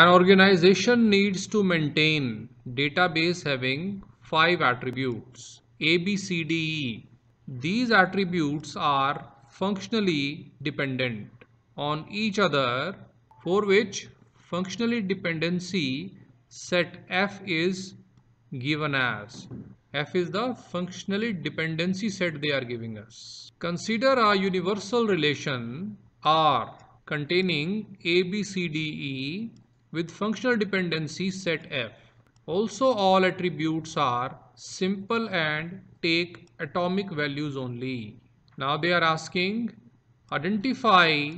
An organization needs to maintain database having five attributes A, B, C, D, E. These attributes are functionally dependent on each other for which functionally dependency set F is given as. F is the functionally dependency set they are giving us. Consider a universal relation R containing A, B, C, D, E with functional dependency set f. Also all attributes are simple and take atomic values only. Now they are asking identify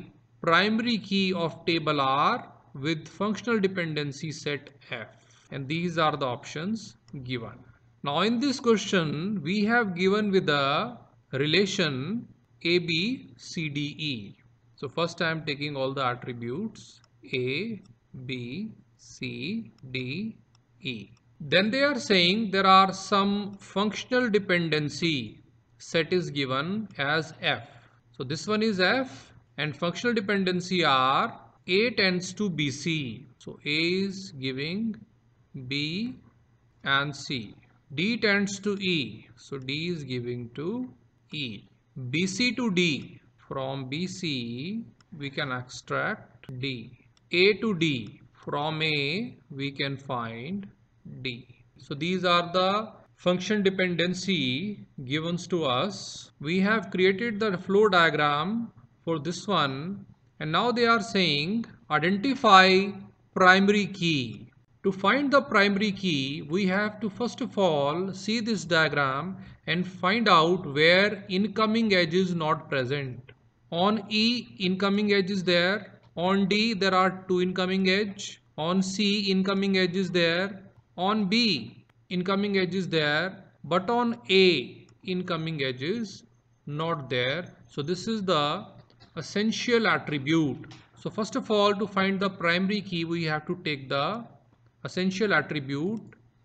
primary key of table R with functional dependency set F and these are the options given. Now in this question we have given with the relation ABCDE. So first I am taking all the attributes A, B, C, D, E. Then they are saying there are some functional dependency set is given as F. So this one is F and functional dependency are A tends to BC. So A is giving B and C. D tends to E. So D is giving to E. BC to D. From BC we can extract D. A to D. From A we can find D. So these are the function dependency given to us. We have created the flow diagram for this one and now they are saying identify primary key. To find the primary key, we have to first of all see this diagram and find out where incoming edge is not present. On E, incoming edge is there on D there are two incoming edge on C incoming edge is there on B incoming edge is there but on A incoming edge is not there so this is the essential attribute so first of all to find the primary key we have to take the essential attribute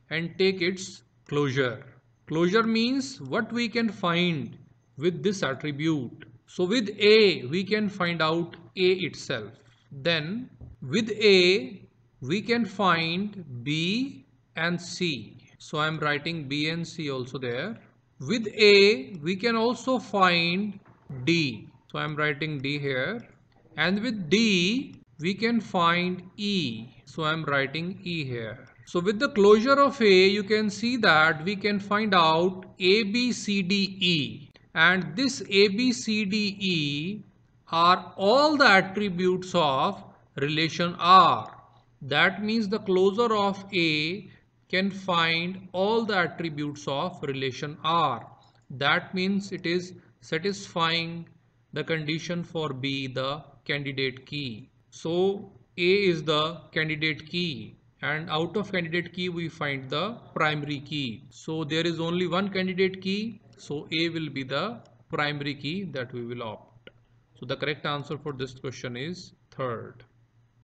and take its closure closure means what we can find with this attribute so with A, we can find out A itself. Then with A, we can find B and C. So I'm writing B and C also there. With A, we can also find D. So I'm writing D here. And with D, we can find E. So I'm writing E here. So with the closure of A, you can see that we can find out A, B, C, D, E and this ABCDE are all the attributes of relation R. That means the closure of A can find all the attributes of relation R. That means it is satisfying the condition for B, the candidate key. So A is the candidate key and out of candidate key we find the primary key. So there is only one candidate key so A will be the primary key that we will opt. So the correct answer for this question is third.